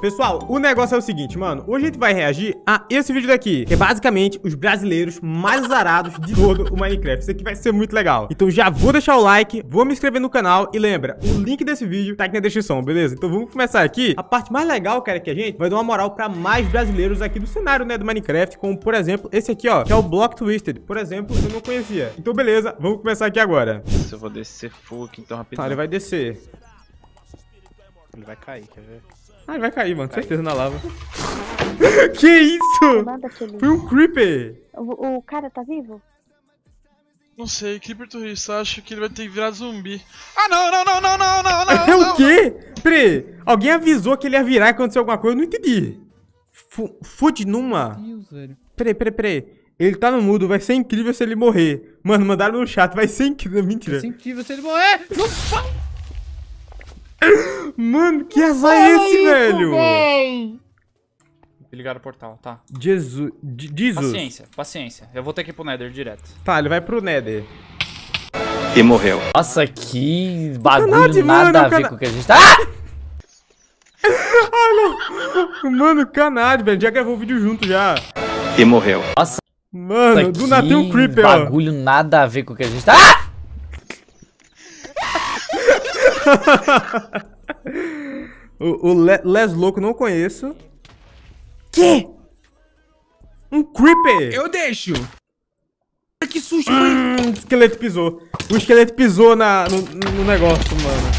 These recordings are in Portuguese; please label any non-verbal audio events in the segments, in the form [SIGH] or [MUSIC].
Pessoal, o negócio é o seguinte, mano. Hoje a gente vai reagir a esse vídeo daqui, que é basicamente os brasileiros mais azarados de todo o Minecraft. Isso aqui vai ser muito legal. Então já vou deixar o like, vou me inscrever no canal e lembra, o link desse vídeo tá aqui na descrição, beleza? Então vamos começar aqui. A parte mais legal, cara, é que a gente vai dar uma moral pra mais brasileiros aqui do cenário, né, do Minecraft, como, por exemplo, esse aqui, ó, que é o Block Twisted. Por exemplo, eu não conhecia. Então, beleza, vamos começar aqui agora. Se eu vou descer full aqui, então, rapidinho. Tá, ele vai descer. Ele vai cair, quer ver? Ai, ah, vai cair, mano. Com Certeza na lava. [LAUGHS] que isso? Nada, Foi um Creeper. O, o, cara tá vivo? Não sei, Creeper turista. Acho que ele vai ter que virar zumbi. Ah, não, não, não, não, não, não, não. [LAUGHS] É o quê? Peraí, alguém avisou que ele ia virar e aconteceu alguma coisa? Eu não entendi. Fude numa. Meu Deus, velho. Peraí, peraí, peraí. Ele tá no mudo, vai ser incrível se ele morrer. Mano, mandaram no chat, vai ser incrível. Mentira. Vai ser incrível se ele morrer. Não Mano, que azar é esse, velho? Véi. Ligaram o portal, tá. Jesus. Jesus. Paciência, paciência. Eu vou ter que ir pro Nether direto. Tá, ele vai pro Nether. E morreu. Nossa, que bagulho nada mano, a ver com o que a gente tá... Ah! ah, não. Mano, canade, velho. Já gravou o vídeo junto, já. E morreu. Nossa. Mano, do nada tem um creeper, bagulho ó. bagulho nada a ver com o que a gente tá... Ah! [LAUGHS] o, o Le Les Louco não conheço. Que? Um Creeper! Eu deixo! Que susto Hum, o esqueleto pisou. O esqueleto pisou na, no, no negócio, mano.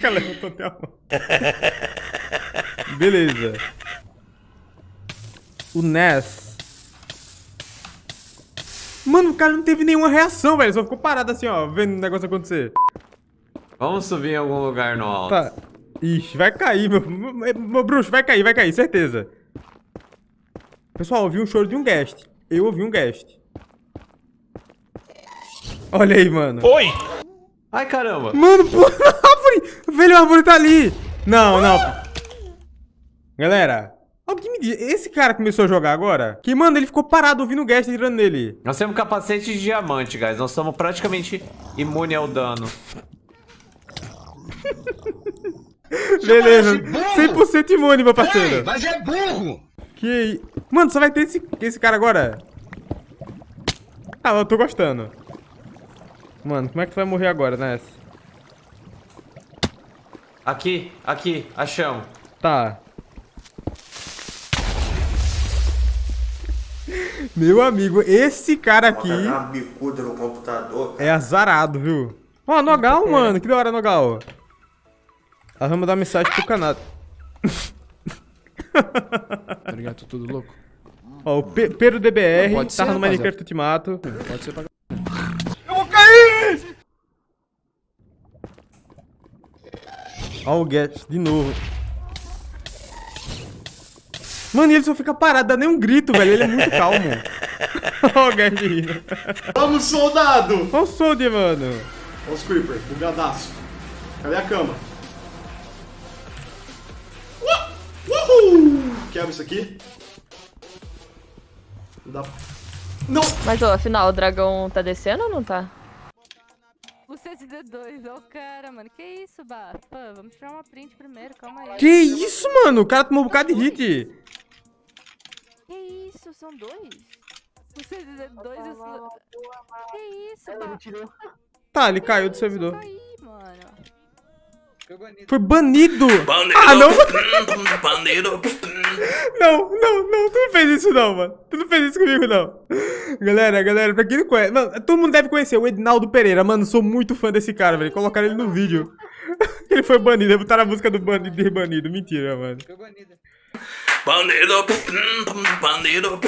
cara [LAUGHS] levantou até a mão. [LAUGHS] Beleza. O Ness Mano, o cara não teve nenhuma reação, velho. Só ficou parado assim, ó, vendo o negócio acontecer. Vamos subir em algum lugar no alto. Tá. Ixi, vai cair, meu, meu, meu bruxo. Vai cair, vai cair, certeza. Pessoal, eu ouvi um choro de um guest. Eu ouvi um guest. Olha aí, mano. Oi! Ai, caramba. Mano, pô, [LAUGHS] a árvore. Velho, a árvore tá ali. Não, não. Galera, Alguém me diz, esse cara começou a jogar agora? Que, mano, ele ficou parado ouvindo o Guest entrando nele. Nós temos capacete de diamante, guys. Nós estamos praticamente imune ao dano. [LAUGHS] Beleza. 100% é imune, meu parceiro. mas é burro. Que... Mano, só vai ter esse, esse cara agora? Ah, eu tô gostando. Mano, como é que tu vai morrer agora, né? Aqui, aqui, achamos. Tá. Meu amigo, esse cara aqui. bicuda no computador. Cara. É azarado, viu? Ó, oh, Nogal, mano. Que da hora, Nogal. Ela vai mandar mensagem pro canal tá ligado? Tô tudo louco. Ó, o Pe Pedro DBR tava ser, no Minecraft te mato. Pode ser pra Eu vou cair! Ó, o Guest de novo. Mano, ele só fica parado, dá nem um grito, velho. Ele é muito calmo. Ó, [LAUGHS] Gavinho. Vamos, soldado! Ó o soldier, mano. Ó o creeper, bugadaço. Cadê a cama? Uhul! Quebra isso aqui. Dá... Não! Mas, ó, afinal, o dragão tá descendo ou não tá? O CD2, ó o cara, mano. Que isso, Bafa? Vamos tirar uma print primeiro, calma aí. Que isso, mano? O cara tomou um bocado de hit. Que isso, são dois? Vocês é dois e Que isso, Ela tirou. Tá, ele caiu do servidor. mano. Foi banido! Bandeiro, ah, não! [LAUGHS] banido! [LAUGHS] não, não, não, tu não fez isso não, mano. Tu não fez isso comigo, não. Galera, galera, pra quem não conhece. Mano, todo mundo deve conhecer o Edinaldo Pereira. Mano, sou muito fã desse cara, velho. Colocaram ele no vídeo. [LAUGHS] ele foi banido, botaram a música do banido e banido. Mentira, mano. Foi banido. Bandido, bandido.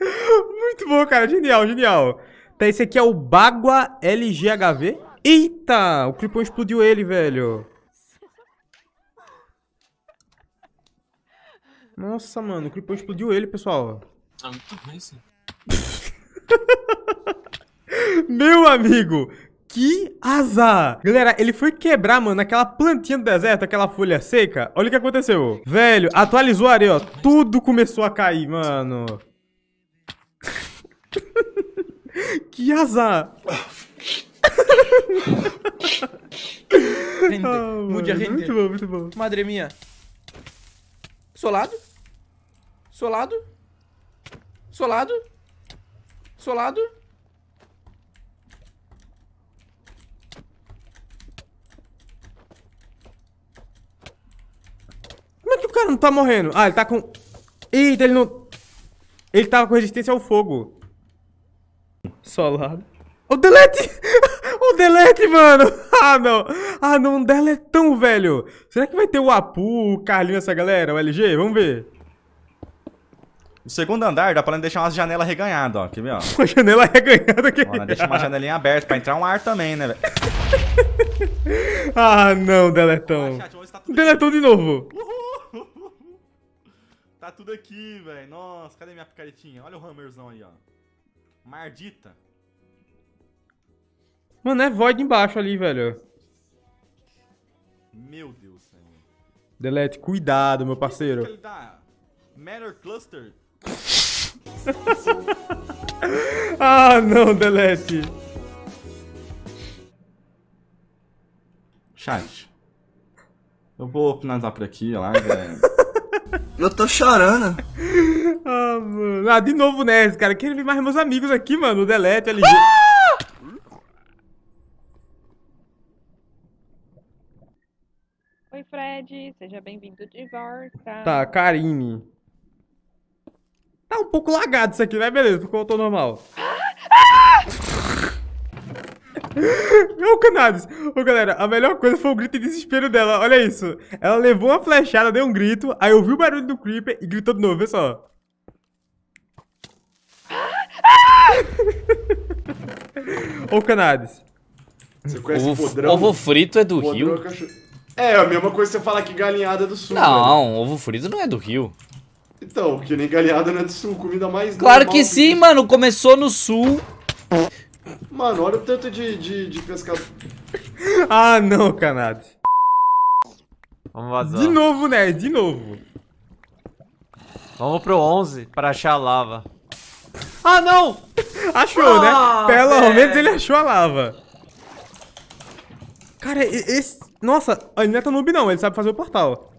Muito bom, cara. Genial, genial. Tá, esse aqui é o Bagua LGHV. Eita! O clipão explodiu ele, velho. Nossa, mano. O clipão explodiu ele, pessoal. Ah, muito bem, sim. Meu amigo, que azar! Galera, ele foi quebrar, mano, aquela plantinha do deserto, aquela folha seca. Olha o que aconteceu. Velho, atualizou a areia, ó. Tudo começou a cair, mano. [LAUGHS] que azar! [LAUGHS] render. Ah, Mude a render. Muito bom, muito bom. Madre minha. Solado. Solado. Solado. Solado. não tá morrendo. Ah, ele tá com... Eita, ele não... Ele tava com resistência ao fogo. Solado. O delete! [LAUGHS] o delete, mano! Ah, não! Ah, não, deletão, velho! Será que vai ter o Apu, o Carlinho, essa galera, o LG? Vamos ver. No segundo andar, dá pra deixar uma janela reganhada, ó. Quer ver, ó? [LAUGHS] Uma janela reganhada aqui. deixa uma janelinha aberta pra entrar um ar também, né, velho? [LAUGHS] ah, não, deletão. Ah, chat, tá deletão de novo. Uhul tá tudo aqui, velho. Nossa, cadê minha picaretinha? Olha o hammerzão aí, ó. Mardita. Mano, é void embaixo ali, velho. Meu Deus, velho. Delete, cuidado, meu parceiro. Que ele Matter Cluster? [LAUGHS] ah, não, Delete. Chat. Eu vou finalizar por aqui, lá, velho. Eu tô chorando. Ah, mano. Ah, de novo, né, cara? Quero ver mais meus amigos aqui, mano. O Delete, ali. LG. Ah! Oi, Fred. Seja bem-vindo de volta. Tá, Karine. Tá um pouco lagado isso aqui, né? Beleza, ficou normal. Ah! ah! Não, [LAUGHS] Canadas. Ô, galera, a melhor coisa foi o grito de desespero dela. Olha isso. Ela levou uma flechada, deu um grito, aí ouviu o barulho do Creeper e gritou de novo, vê só. [LAUGHS] Ô, Canades. Você conhece ovo, podrão? Ovo frito é do podrão Rio. É, é, a mesma coisa que você falar que galinhada é do sul. Não, velho. Né? ovo frito não é do Rio. Então, que nem galinhada não é do sul, comida mais. Claro que sim, mano. Começou no sul. Mano, olha o tanto de, de, de pescador. [LAUGHS] ah, não, Canade. Vamos vazar. De novo, né? De novo. Vamos pro 11 para achar a lava. Ah, não! Achou, né? ah, né? Pelo é... menos ele achou a lava. Cara, esse... Nossa, ele não é tão noob não, ele sabe fazer o portal.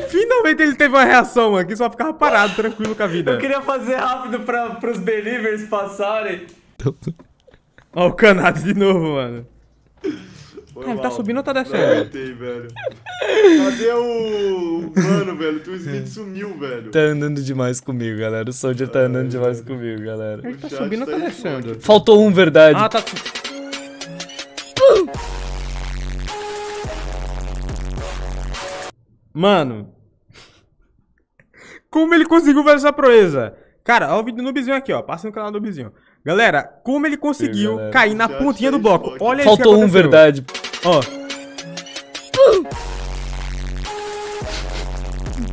[LAUGHS] Finalmente ele teve uma reação, mano, que só ficava parado, tranquilo com a vida. Eu queria fazer rápido pra, pros believers passarem. Olha o canado de novo, mano. Cara, ele tá subindo ou tá descendo? Não, eu tentei, velho. Cadê o. Mano, velho, o Smith sumiu, velho. Tá andando demais comigo, galera. O Soldier tá andando é. demais comigo, galera. Ele tá subindo ou tá, tá descendo? Faltou um, verdade. Ah, tá. Mano. [LAUGHS] Como ele conseguiu fazer essa proeza? Cara, olha o vídeo do Nubizinho aqui, ó. Passa no canal do Nubizinho. Galera, como ele conseguiu Sim, galera, cair na pontinha do bloco? Esporte. Olha Faltou um, verdade. Ó.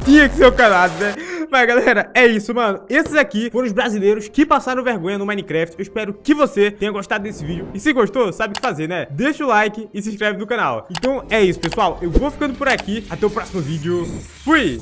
Tinha que ser o canal, né? Mas galera, é isso, mano. Esses aqui foram os brasileiros que passaram vergonha no Minecraft. Eu espero que você tenha gostado desse vídeo. E se gostou, sabe o que fazer, né? Deixa o like e se inscreve no canal. Então é isso, pessoal. Eu vou ficando por aqui. Até o próximo vídeo. Fui!